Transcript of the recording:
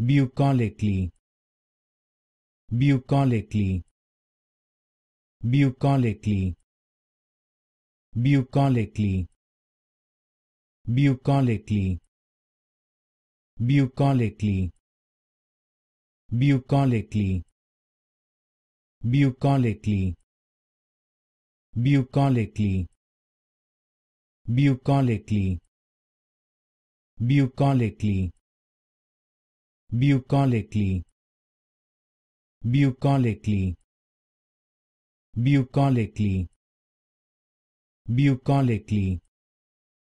bucolically bucolically bucolically bucolically bucolically bucolically bucolically bucolically bucolically bucolically bucolically bucolically bucolically bucolically bucolically